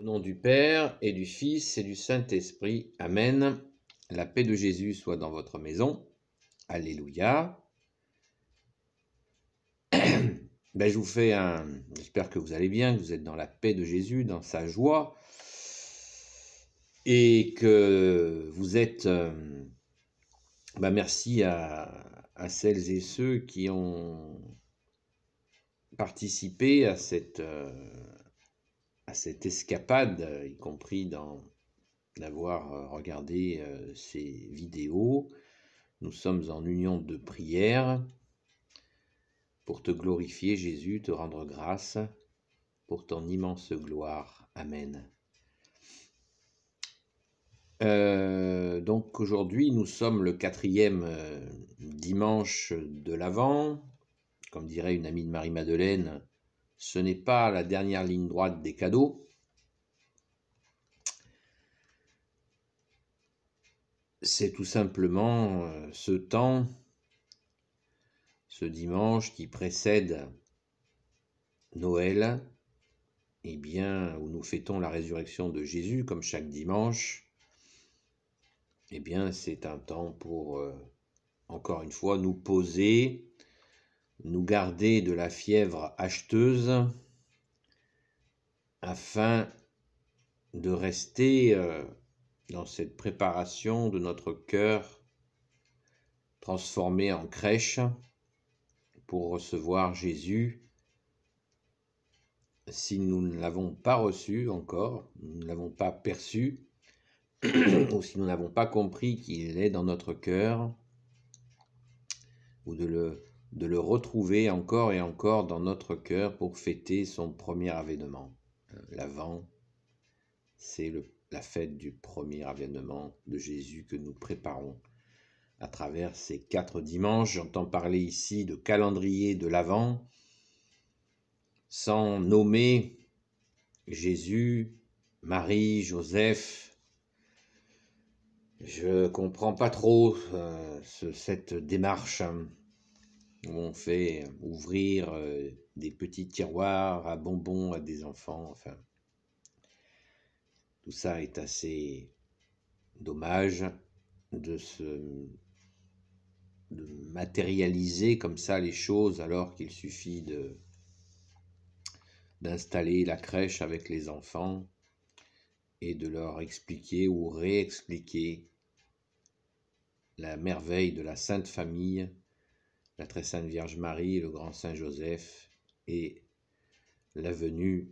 Au nom du Père et du Fils et du Saint-Esprit. Amen. La paix de Jésus soit dans votre maison. Alléluia. Ben, je vous fais un. J'espère que vous allez bien, que vous êtes dans la paix de Jésus, dans sa joie, et que vous êtes. Euh, ben, merci à, à, celles et ceux qui ont participé à cette, euh, cette escapade, euh, y compris dans d'avoir euh, regardé euh, ces vidéos. Nous sommes en union de prière pour te glorifier Jésus, te rendre grâce pour ton immense gloire. Amen. donc aujourd'hui, nous sommes le quatrième dimanche de l'Avent. Comme dirait une amie de Marie-Madeleine, ce n'est pas la dernière ligne droite des cadeaux. C'est tout simplement euh, ce temps, ce dimanche qui précède Noël, et eh bien, où nous fêtons la résurrection de Jésus, comme chaque dimanche, et eh bien, c'est un temps pour, euh, encore une fois, nous poser, nous garder de la fièvre acheteuse afin de rester euh, dans cette préparation de notre cœur transformé en crèche pour recevoir Jésus si nous ne l'avons pas reçu encore, nous ne l'avons pas perçu, ou si nous n'avons pas compris qu'il est dans notre cœur, ou de le de le retrouver encore et encore dans notre cœur pour fêter son premier avènement. L'Avent, c'est la fête du premier avènement de Jésus que nous préparons à travers ces quatre dimanches. J'entends parler ici de calendrier de l'Avent, sans nommer Jésus, Marie, Joseph. Je comprends pas trop euh, cette démarche on fait euh, ouvrir euh, des petits tiroirs à bonbons à des enfants. Enfin, tout ça est assez dommage de se de matérialiser comme ça les choses alors qu'il suffit de d'installer la crèche avec les enfants et de leur expliquer ou réexpliquer la merveille de la Sainte Famille la très sainte Vierge Marie, le grand Saint Joseph et la venue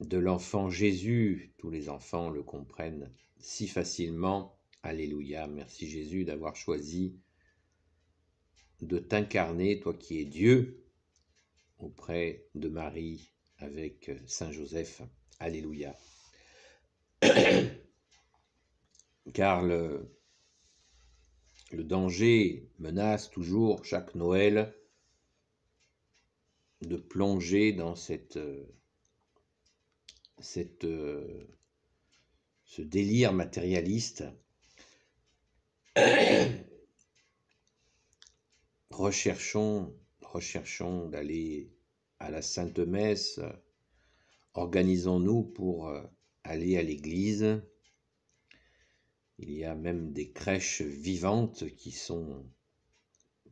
de l'enfant Jésus. Tous les enfants le comprennent si facilement. Alléluia, merci Jésus d'avoir choisi de t'incarner, toi qui es Dieu, auprès de Marie avec euh, Saint Joseph. Alléluia. Car le, le danger menace toujours chaque Noël de plonger dans euh, euh, ce délire matérialiste recherchons, recherchons d'aller à la Sainte Messe, organisons-nous pour euh, aller à l'église, il y a même des crèches vivantes qui sont,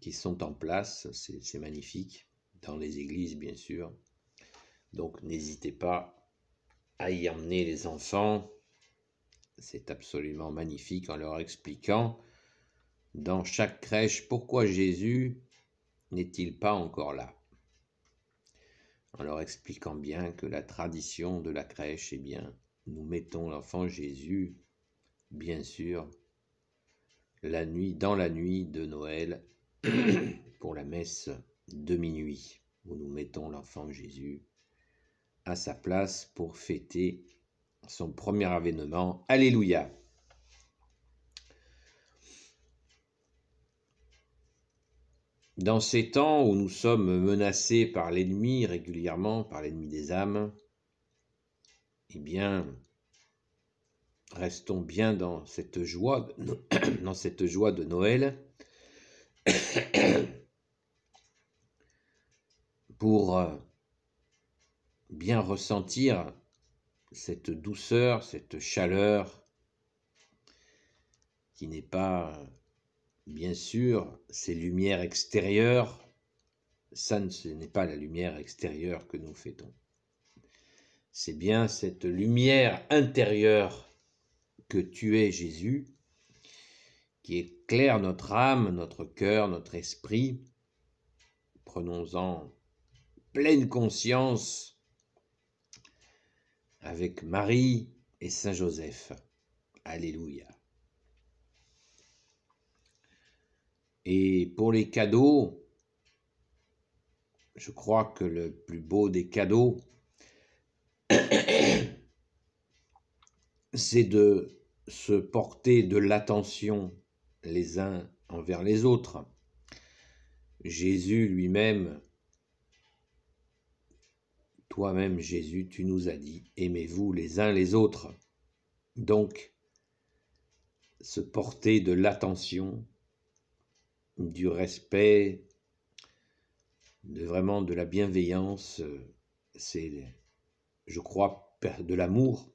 qui sont en place, c'est magnifique, dans les églises bien sûr. Donc n'hésitez pas à y emmener les enfants, c'est absolument magnifique en leur expliquant dans chaque crèche pourquoi Jésus n'est-il pas encore là en leur expliquant bien que la tradition de la crèche, eh bien, nous mettons l'enfant Jésus bien sûr, la nuit, dans la nuit de Noël, pour la messe de minuit, où nous mettons l'enfant Jésus à sa place pour fêter son premier avènement. Alléluia. Dans ces temps où nous sommes menacés par l'ennemi régulièrement, par l'ennemi des âmes, eh bien, Restons bien dans cette joie, dans cette joie de Noël pour euh, bien ressentir cette douceur, cette chaleur qui n'est pas, bien sûr, ces lumières extérieures. Ça, ce n'est pas la lumière extérieure que nous fêtons. C'est bien cette lumière intérieure que tu es Jésus, qui éclaire notre âme, notre cœur, notre esprit. Prenons-en pleine conscience avec Marie et Saint Joseph. Alléluia. Et pour les cadeaux, je crois que le plus beau des cadeaux, c'est de se porter de l'attention les uns envers les autres. Jésus lui-même, toi-même Jésus, tu nous as dit, aimez-vous les uns les autres. Donc, se porter de l'attention, du respect, de vraiment de la bienveillance, euh, c'est, je crois, de l'amour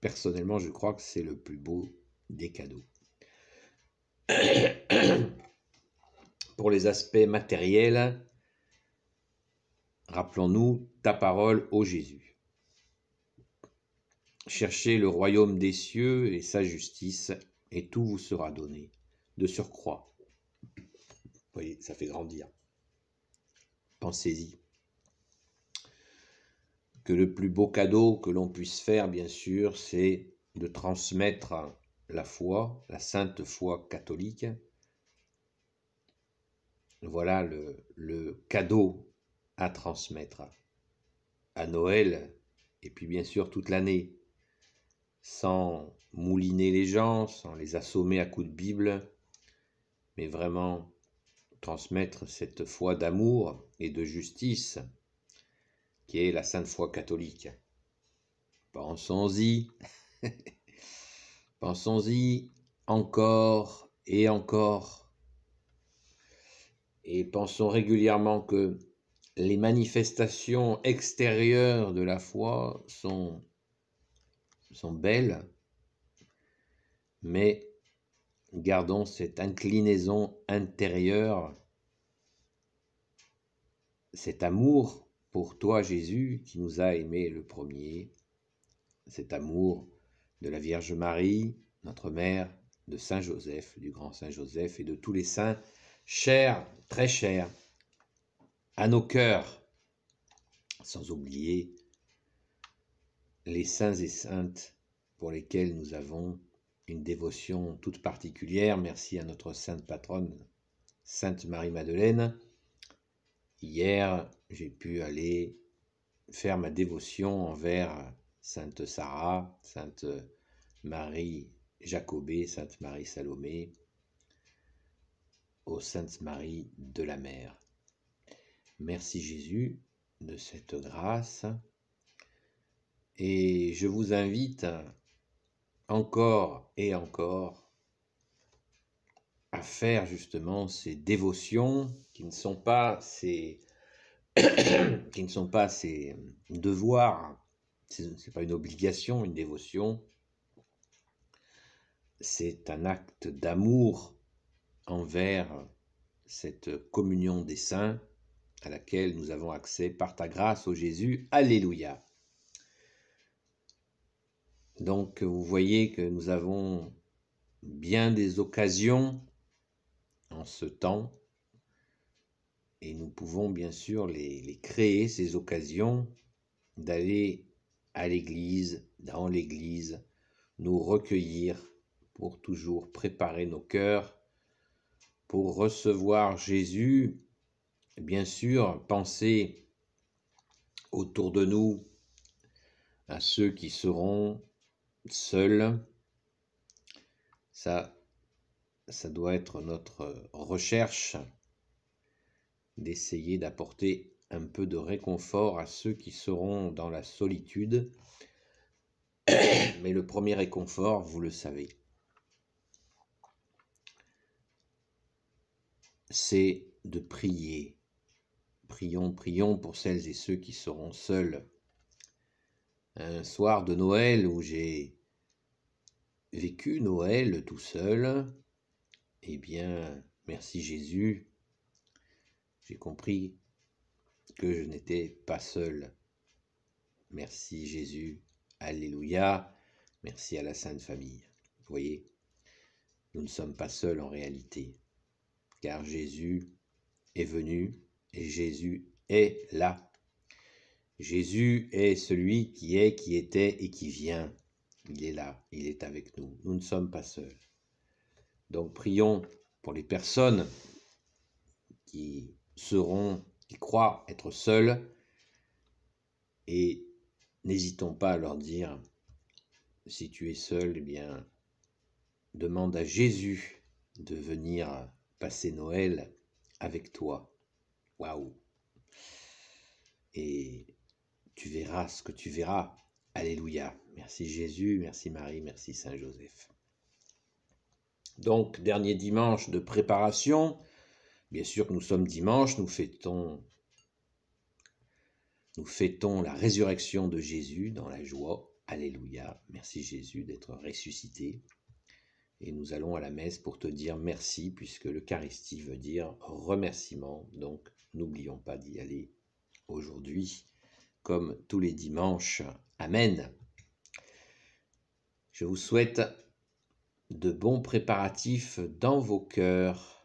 Personnellement, je crois que c'est le plus beau des cadeaux. Pour les aspects matériels, rappelons-nous ta parole, au Jésus. Cherchez le royaume des cieux et sa justice, et tout vous sera donné, de surcroît. Vous voyez, ça fait grandir. Pensez-y le plus beau cadeau que l'on puisse faire, bien sûr, c'est de transmettre la foi, la sainte foi catholique. Voilà le, le cadeau à transmettre à Noël et puis bien sûr toute l'année, sans mouliner les gens, sans les assommer à coups de Bible, mais vraiment transmettre cette foi d'amour et de justice qui est la sainte foi catholique. Pensons-y. Pensons-y encore et encore. Et pensons régulièrement que les manifestations extérieures de la foi sont, sont belles, mais gardons cette inclinaison intérieure, cet amour pour toi, Jésus, qui nous a aimé le premier, cet amour de la Vierge Marie, notre Mère, de Saint Joseph, du grand Saint Joseph et de tous les saints, chers, très chers, à nos cœurs, sans oublier les saints et saintes pour lesquels nous avons une dévotion toute particulière. Merci à notre sainte patronne, Sainte Marie-Madeleine. Hier, j'ai pu aller faire ma dévotion envers Sainte Sarah, Sainte Marie Jacobée, Sainte Marie Salomé, aux Sainte Marie de la Mer. Merci Jésus de cette grâce et je vous invite encore et encore à faire justement ces dévotions qui ne sont pas ces qui ne sont pas ses devoirs, ce n'est pas une obligation, une dévotion, c'est un acte d'amour envers cette communion des saints à laquelle nous avons accès par ta grâce, au Jésus. Alléluia. Donc vous voyez que nous avons bien des occasions en ce temps et nous pouvons bien sûr les, créer, ces occasions d'aller à l'église, dans l'église, nous recueillir pour toujours préparer nos cœurs pour recevoir Jésus, bien sûr, penser autour de nous à ceux qui seront seuls. Ça, ça doit être notre recherche d'essayer d'apporter un peu de réconfort à ceux qui seront dans la solitude. Mais le premier réconfort, vous le savez, c'est de prier. Prions, prions pour celles et ceux qui seront seuls. Un soir de Noël où j'ai vécu Noël tout seul, eh bien, merci Jésus, j'ai compris que je n'étais pas seul. Merci Jésus. Alléluia. Merci à la Sainte Famille. Vous voyez, nous ne sommes pas seuls en réalité, car Jésus est venu et Jésus est là. Jésus est celui qui est, qui était et qui vient. Il est là, il est avec nous. Nous ne sommes pas seuls. Donc prions pour les personnes qui seront, ils croient être seuls, et n'hésitons pas à leur dire, si tu es seul, eh bien, demande à Jésus de venir passer Noël avec toi. Waouh! Et tu verras ce que tu verras. Alléluia. Merci Jésus, merci Marie, merci Saint Joseph. Donc, dernier dimanche de préparation Bien sûr que nous sommes dimanche, nous fêtons, nous fêtons la résurrection de Jésus dans la joie. Alléluia. Merci Jésus d'être ressuscité. Et nous allons à la messe pour te dire merci, puisque l'Eucharistie veut dire remerciement. Donc n'oublions pas d'y aller aujourd'hui, comme tous les dimanches. Amen. Je vous souhaite de bons préparatifs dans vos cœurs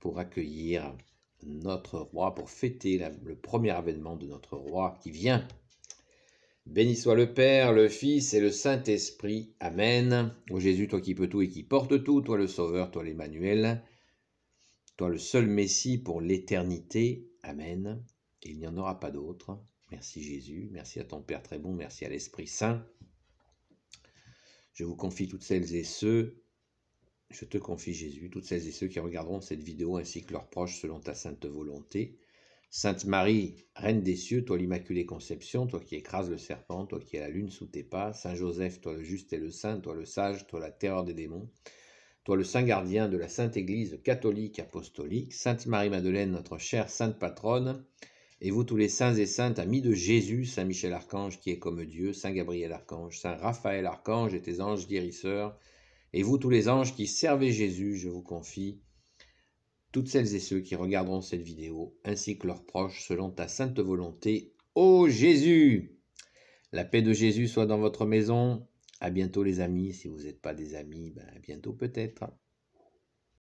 pour accueillir notre roi, pour fêter le premier avènement de notre roi qui vient. Béni soit le Père, le Fils et le Saint-Esprit. Amen. Ô Jésus, toi qui peux tout et qui portes tout, toi le Sauveur, toi l'Emmanuel, toi le seul Messie pour l'éternité. Amen. il n'y en aura pas d'autre. Merci Jésus, merci à ton Père très bon, merci à l'Esprit Saint. Je vous confie toutes celles et ceux je te confie, Jésus, toutes celles et ceux qui regarderont cette vidéo ainsi que leurs proches selon ta sainte volonté. Sainte Marie, Reine des cieux, toi l'Immaculée Conception, toi qui écrases le serpent, toi qui as la lune sous tes pas, Saint Joseph, toi le juste et le saint, toi le sage, toi la terreur des démons, toi le saint gardien de la Sainte Église catholique apostolique, Sainte Marie-Madeleine, notre chère sainte patronne, et vous tous les saints et saintes, amis de Jésus, Saint Michel Archange qui est comme Dieu, Saint Gabriel Archange, Saint Raphaël Archange et tes anges guérisseurs, et vous, tous les anges qui servez Jésus, je vous confie toutes celles et ceux qui regarderont cette vidéo, ainsi que leurs proches, selon ta sainte volonté. Ô Jésus La paix de Jésus soit dans votre maison. À bientôt les amis, si vous n'êtes pas des amis, ben, à bientôt peut-être.